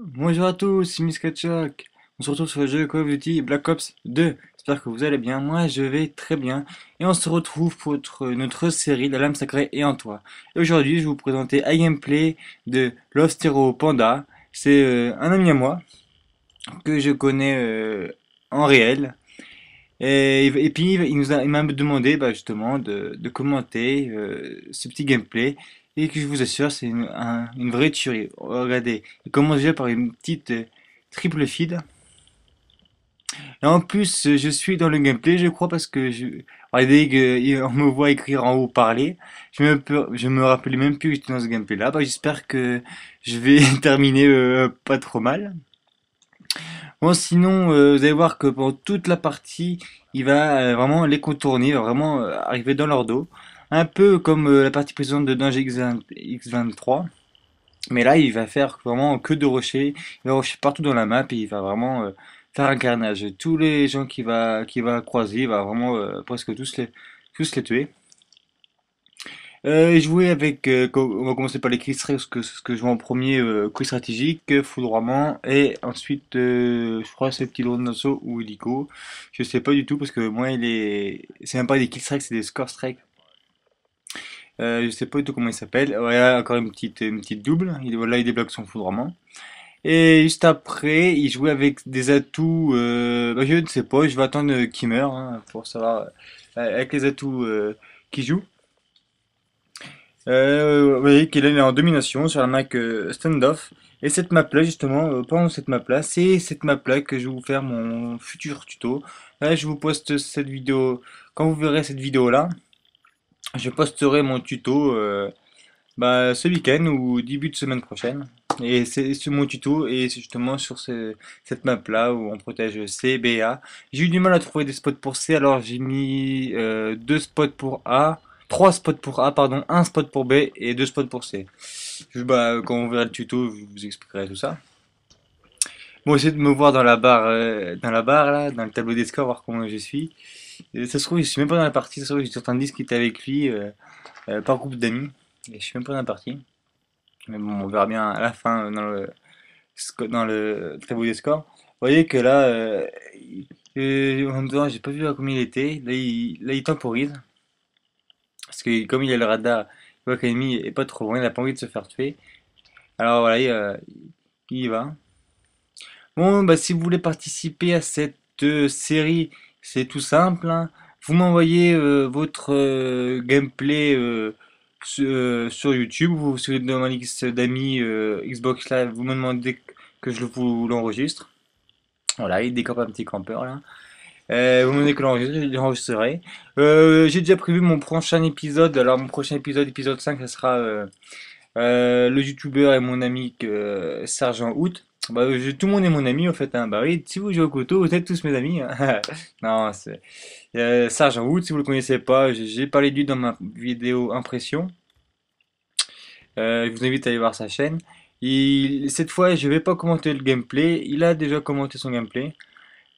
Bonjour à tous, c'est Miskatchak. On se retrouve sur le jeu Call of Duty Black Ops 2. J'espère que vous allez bien. Moi, je vais très bien. Et on se retrouve pour notre, série La Lame Sacrée et en toi. Et aujourd'hui, je vais vous présenter un gameplay de Hero Panda. C'est euh, un ami à moi que je connais euh, en réel. Et, puis, il m'a demandé bah, justement de, commenter euh, ce petit gameplay et que je vous assure, c'est une, vraie tuerie. Regardez, il commence déjà par une petite euh, triple feed. Et en plus, euh, je suis dans le gameplay, je crois, parce que je... Regardez euh, on me voit écrire en haut parler. Je me, je me rappelais même plus que j'étais dans ce gameplay-là. Bah, j'espère que je vais terminer pas trop mal. Bon, sinon, vous allez voir que pendant toute la partie, euh, il va vraiment les contourner, va vraiment arriver dans leur dos. Un peu comme euh, la partie précédente de Danger X23. Mais là, il va faire vraiment que de rocher. Il va rocher partout dans la map et il va vraiment euh, faire un carnage. Tous les gens qu'il va, qui va croiser, il va vraiment presque tous les, tous les tuer. Euh, jouait avec, euh, on va commencer par les killstrikes, ce que, ce que je vois en premier, euh, stratégique, foudroiement, et ensuite, euh, je crois, c'est petit Nasso ou Dico. Je sais pas du tout, parce que moi, il est, c'est même pas des kill strikes, c'est des score strikes. Euh, je sais pas du tout comment il s'appelle. Voilà, encore une petite, une petite double. Il, là, il débloque son foudroiement. Et juste après, il jouait avec des atouts. Bah, je ne sais pas, je vais attendre qu'il meure hein, pour savoir avec les atouts qu'il joue. Vous euh, voyez qu'il est en domination sur la Mac euh, Standoff. Et cette map-là, justement, euh, pendant cette map-là, c'est cette map-là que je vais vous faire mon futur tuto. Là, je vous poste cette vidéo, quand vous verrez cette vidéo-là, je posterai mon tuto bah, ce week-end ou début de semaine prochaine. Et c'est mon tuto, et c'est justement sur cette map là où on protège C, B, A. J'ai eu du mal à trouver des spots pour C, alors j'ai mis deux spots pour A, 3 spots pour A, pardon, 1 spot pour B et 2 spots pour C. bah, quand on verra le tuto, je vous expliquerai tout ça. Moi, bon, j'essaie de me voir dans la barre, euh, dans la barre là, dans le tableau des scores, voir comment je suis. Euh, ça se trouve, je suis même pas dans la partie, ça se trouve, j'ai sur un disque qui était avec lui, euh, par groupe d'amis, et je suis même pas dans la partie. Mais bon, on verra bien à la fin dans le, dans le tableau des scores. Vous voyez que là, en même temps, j'ai pas vu à combien il était, là il, là, il temporise. Parce que comme il a le radar, il voit l'ennemi est pas trop loin, il a pas envie de se faire tuer. Alors voilà, il, euh, y va. Bon, bah, si vous voulez participer à cette euh, série, c'est tout simple. Hein. Vous m'envoyez euh, votre gameplay sur, YouTube. Vous, sur vous liste d'amis Xbox Live, vous me demandez que je vous l'enregistre. Voilà, il découpe un petit campeur là. Euh, vous m'avez que l'enregistrer. Euh, j'ai déjà prévu mon prochain épisode. Alors, mon prochain épisode, épisode 5, ça sera euh, euh, le youtubeur et mon ami Sergent Hout. Bah, tout le monde est mon ami, en fait. Hein. Bah si vous jouez au couteau, vous êtes tous mes amis. Hein. non, Sergent si vous le connaissez pas, j'ai parlé de lui dans ma vidéo Impression. je vous invite à aller voir sa chaîne. cette fois, je vais pas commenter le gameplay. Il a déjà commenté son gameplay.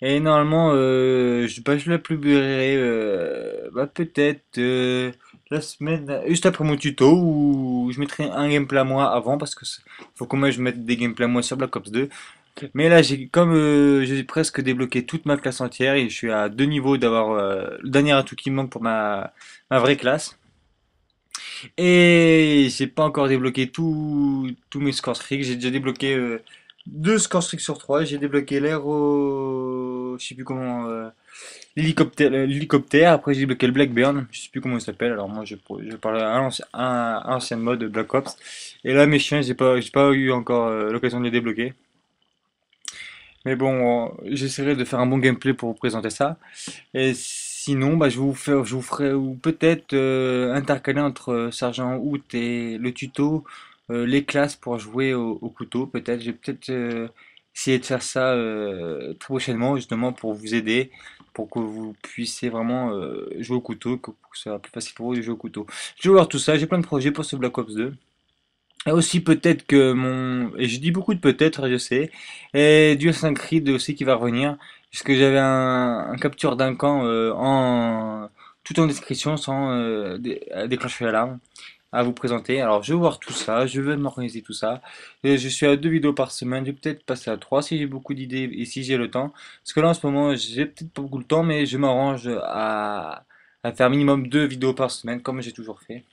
Et normalement, euh, je, pas, je la publierai euh, bah, peut-être euh, la semaine, juste après mon tuto, où je mettrai un gameplay à moi avant, parce que faut que moi je mette des gameplays à moi sur Black Ops 2. Mais là, j'ai comme euh, j'ai presque débloqué toute ma classe entière, et je suis à deux niveaux d'avoir euh, le dernier atout qui me manque pour ma, ma vraie classe. Et n'ai pas encore débloqué tous mes scores tricks, j'ai déjà débloqué deux score sur trois. J'ai débloqué l'aéro... Je sais plus comment... Euh, l'hélicoptère, Après, j'ai débloqué le Blackburn. Je sais plus comment il s'appelle. Alors moi, je, parle parlais à l'ancien mode Black Ops. Et là, mes chiens, j'ai pas, pas eu encore euh, l'occasion de les débloquer. Mais bon, euh, j'essaierai de faire un bon gameplay pour vous présenter ça. Et sinon, bah, je vous je ferai ou peut-être intercaler entre Sergent Hoot et le tuto euh, les classes pour jouer au, couteau, peut-être. J'ai peut-être essayer euh, essayé de faire ça euh, très prochainement, justement pour vous aider, pour que vous puissiez vraiment jouer au couteau, que, pour ce soit plus facile pour vous de jouer au couteau. Je vais voir tout ça, j'ai plein de projets pour ce Black Ops 2. Et aussi peut-être que mon... Et je dis beaucoup de peut-être, je sais. Et Dieu Creed aussi qui va revenir. Puisque j'avais un, capture d'un camp en... tout en description sans déclencher l'alarme à vous présenter. Alors, je vais voir tout ça, je vais m'organiser tout ça. Et je suis à deux vidéos par semaine, je vais peut-être passer à trois si j'ai beaucoup d'idées et si j'ai le temps. Parce que là, en ce moment, j'ai peut-être pas beaucoup de temps, mais je m'arrange à, faire minimum deux vidéos par semaine, comme j'ai toujours fait.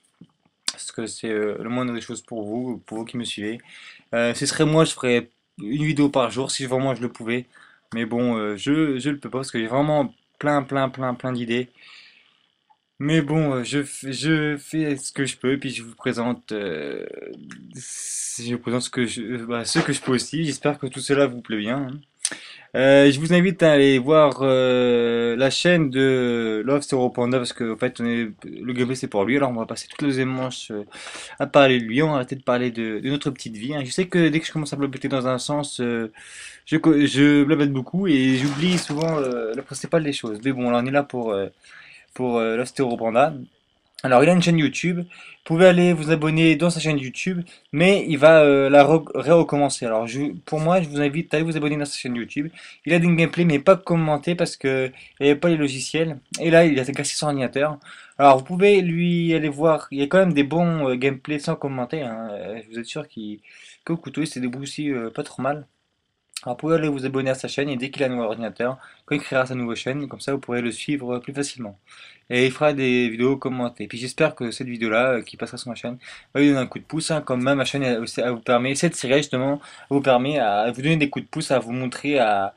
Parce que c'est euh, le moindre des choses pour vous, pour vous qui me suivez. Euh, ce serait moi, je ferais une vidéo par jour si vraiment je le pouvais. Mais bon, euh, je, je le peux pas parce que j'ai vraiment plein, plein, plein, plein d'idées. Mais bon, euh, je, je fais ce que je peux, puis je vous présente, euh, je vous présente ce que je, euh, bah, ce que je peux aussi. J'espère que tout cela vous plaît bien. Hein. je vous invite à aller voir la chaîne de Love Panda parce que en fait on est, le gameplay c'est pour lui alors on va passer toutes les manches à parler de lui, on va arrêter de parler de, notre petite vie. Hein. Je sais que dès que je commence à blablater dans un sens, je, je beaucoup et j'oublie souvent la principale des choses. Mais bon on est là pour pour euh, Alors il a une chaîne YouTube, vous pouvez aller vous abonner dans sa chaîne YouTube, mais il va euh, la recommencer. Alors pour moi, je vous invite à aller vous abonner dans sa chaîne YouTube. Il a des gameplay mais pas commenté parce que n'y pas les logiciels. Et là, il a cassé son ordinateur. Alors vous pouvez lui aller voir, il y a quand même des bons euh, gameplays sans commenter. Hein. Vous êtes sûr qu'il que couteau, c'est des bouts aussi pas trop mal. Alors vous pouvez aller vous abonner à sa chaîne et dès qu'il a un nouveau ordinateur, quand il créera sa nouvelle chaîne, comme ça vous pourrez le suivre plus facilement. Et il fera des vidéos commentées. Et puis j'espère que cette vidéo-là, euh, qui passera sur ma chaîne, va lui donner un coup de pouce, hein. comme même ma chaîne vous permet, cette série justement, vous permet à vous donner des coups de pouce, à vous montrer à,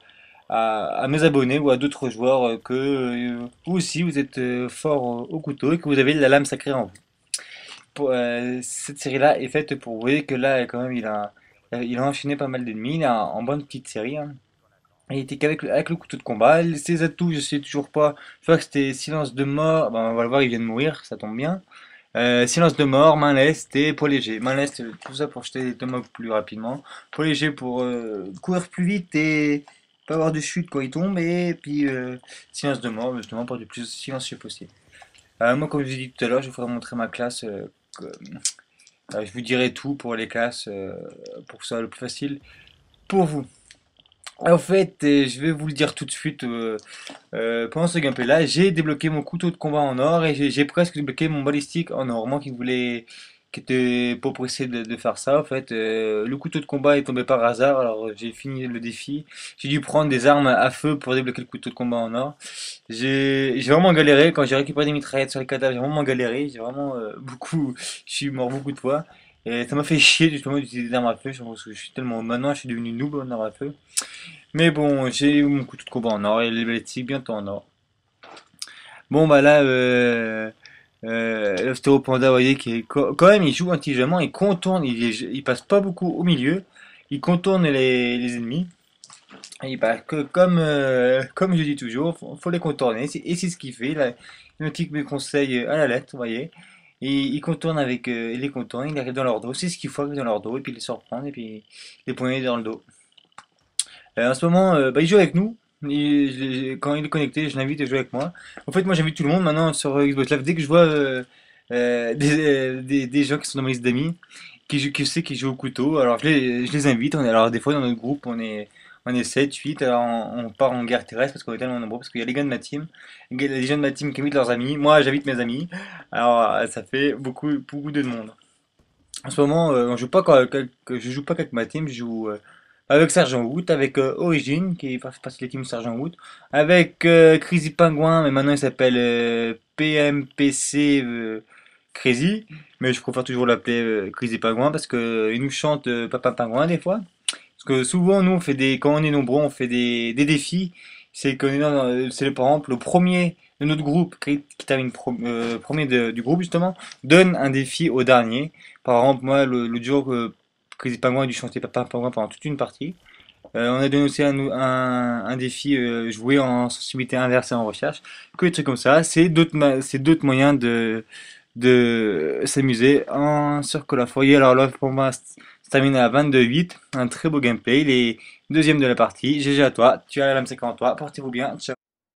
à, mes abonnés ou à d'autres joueurs euh, que ou euh, vous aussi vous êtes fort au couteau et que vous avez de la lame sacrée en vous. cette série-là est faite pour vous voyez que là, quand même, il a euh, il a enchaîné pas mal d'ennemis, il est en bonne petite série. Hein. Il était qu'avec avec le couteau de combat. Ses atouts, je sais toujours pas. Je crois que c'était silence de mort. Ben, on va le voir, il vient de mourir, ça tombe bien. Euh, silence de mort, main leste et poids léger. Main leste, euh, tout ça pour jeter des tombes plus rapidement. Poids léger pour courir plus vite et pas avoir de chute quand il tombe. Et puis silence de mort, justement, pour du plus silencieux possible. moi, comme je vous ai dit tout à l'heure, je voudrais montrer ma classe euh, je vous dirai tout pour les classes, euh, pour que ça soit le plus facile pour vous. En fait, euh, je vais vous le dire tout de suite, pendant ce gameplay là, j'ai débloqué mon couteau de combat en or et j'ai presque débloqué mon balistique en or. Moi qui voulais qui était pas pressé de, de faire ça en fait. Euh, le couteau de combat est tombé par hasard, alors j'ai fini le défi. J'ai dû prendre des armes à feu pour débloquer le couteau de combat en or. J'ai vraiment galéré, quand j'ai récupéré des mitraillettes sur les cadavres, j'ai vraiment galéré, j'ai vraiment euh, beaucoup, je suis mort beaucoup de fois. Et ça m'a fait chier justement d'utiliser des armes à feu, je suis tellement, maintenant je suis devenu noob en armes à feu. Mais bon, j'ai eu mon couteau de combat en or et les balistiques bientôt en or. Bon bah là, euh, euh, L'ostéo vous voyez, qui, quand même, il joue intelligemment, il contourne, il, il passe pas beaucoup au milieu, il contourne les, ennemis. Et bah, que, comme, euh, comme je dis toujours, faut, faut les contourner, et c'est ce qu'il fait. Là, il me mes conseils à la lettre, vous voyez. Et il contourne avec euh, il les contourne, il arrive dans leur dos, c'est ce qu'il faut arriver dans leur dos, et puis les surprendre, et puis les poigner dans le dos. Euh, en ce moment, euh, bah, il joue avec nous, quand il est connecté, je l'invite à jouer avec moi. En fait, moi j'invite tout le monde maintenant sur euh, Xbox Live. Dès que je vois euh, euh, des, des, gens qui sont dans ma liste d'amis, qui, jouent, sais qui joue au couteau, alors je les, invite. On est, alors des fois dans notre groupe, on est, on est 7, 8, alors on, part en guerre terrestre parce qu'on est tellement nombreux, parce qu'il y a les gars de ma team, les gens de ma team qui invitent leurs amis, moi j'invite mes amis, alors ça fait beaucoup, beaucoup de monde. En ce moment, je joue pas je joue pas avec ma team, je joue avec Sergent Wood, avec euh, Origin, qui fait partie de l'équipe Sergent Wood, avec euh, Crazy Penguin, mais maintenant il s'appelle euh, PMPC Crazy, mais je préfère toujours l'appeler Crazy Pingouin parce que il nous chante Papa Pingouin des fois. Parce que souvent, nous, on fait des, quand on est nombreux, on fait des, défis. C'est que, par exemple, le premier de notre groupe, qui termine premier du groupe justement, donne un défi au dernier. Par exemple, moi, le, jour que pas moins du du chanter Papa pendant toute une partie. Euh, on a donné aussi un, défi euh, joué en sensibilité inverse et en recherche. Que des trucs comme ça. C'est d'autres, moyens de, s'amuser en sur que la foyer. Alors là, pour moi, se termine à 22-8. Un très beau gameplay. Les deuxième de la partie. GG à toi. Tu as la lame 50 toi. Portez-vous bien. Ciao.